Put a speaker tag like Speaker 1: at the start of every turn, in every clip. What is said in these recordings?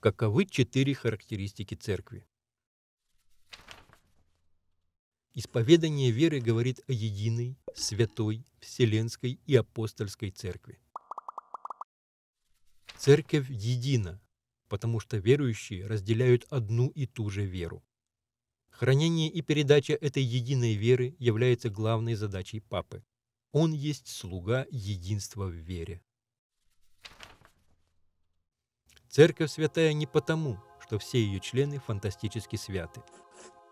Speaker 1: Каковы четыре характеристики церкви? Исповедание веры говорит о единой, святой, вселенской и апостольской церкви. Церковь едина, потому что верующие разделяют одну и ту же веру. Хранение и передача этой единой веры является главной задачей Папы. Он есть слуга единства в вере. Церковь святая не потому, что все ее члены фантастически святы.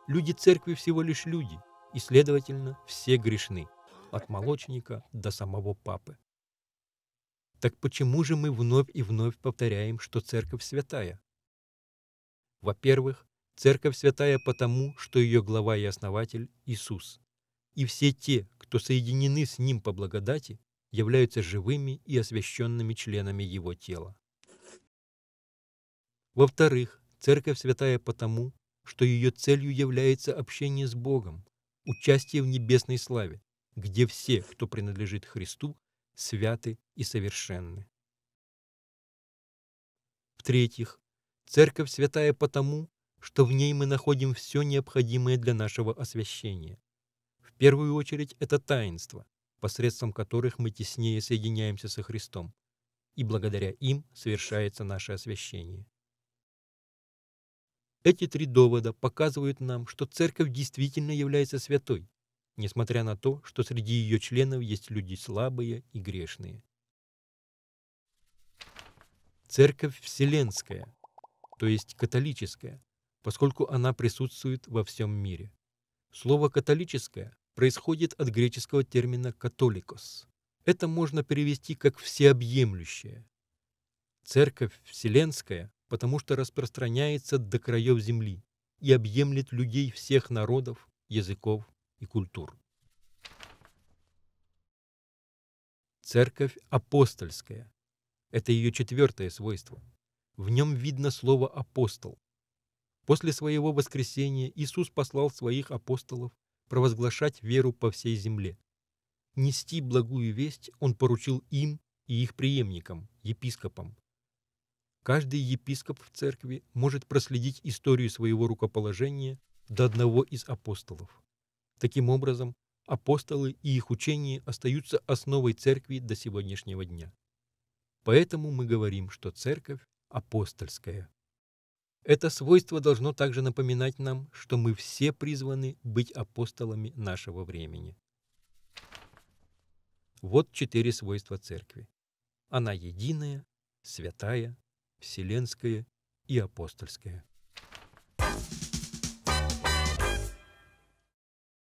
Speaker 1: Люди церкви всего лишь люди, и, следовательно, все грешны, от молочника до самого папы. Так почему же мы вновь и вновь повторяем, что церковь святая? Во-первых, церковь святая потому, что ее глава и основатель – Иисус. И все те, кто соединены с Ним по благодати, являются живыми и освященными членами Его тела. Во-вторых, Церковь святая потому, что ее целью является общение с Богом, участие в небесной славе, где все, кто принадлежит Христу, святы и совершенны. В-третьих, Церковь святая потому, что в ней мы находим все необходимое для нашего освящения первую очередь это таинства, посредством которых мы теснее соединяемся со Христом, и благодаря им совершается наше освящение. Эти три довода показывают нам, что Церковь действительно является святой, несмотря на то, что среди ее членов есть люди слабые и грешные. Церковь вселенская, то есть католическая, поскольку она присутствует во всем мире. Слово «католическое» происходит от греческого термина «католикос». Это можно перевести как «всеобъемлющее». Церковь вселенская, потому что распространяется до краев земли и объемлет людей всех народов, языков и культур. Церковь апостольская. Это ее четвертое свойство. В нем видно слово «апостол». После своего воскресения Иисус послал своих апостолов провозглашать веру по всей земле. Нести благую весть он поручил им и их преемникам, епископам. Каждый епископ в церкви может проследить историю своего рукоположения до одного из апостолов. Таким образом, апостолы и их учение остаются основой церкви до сегодняшнего дня. Поэтому мы говорим, что церковь апостольская. Это свойство должно также напоминать нам, что мы все призваны быть апостолами нашего времени. Вот четыре свойства церкви. Она единая, святая, вселенская и апостольская.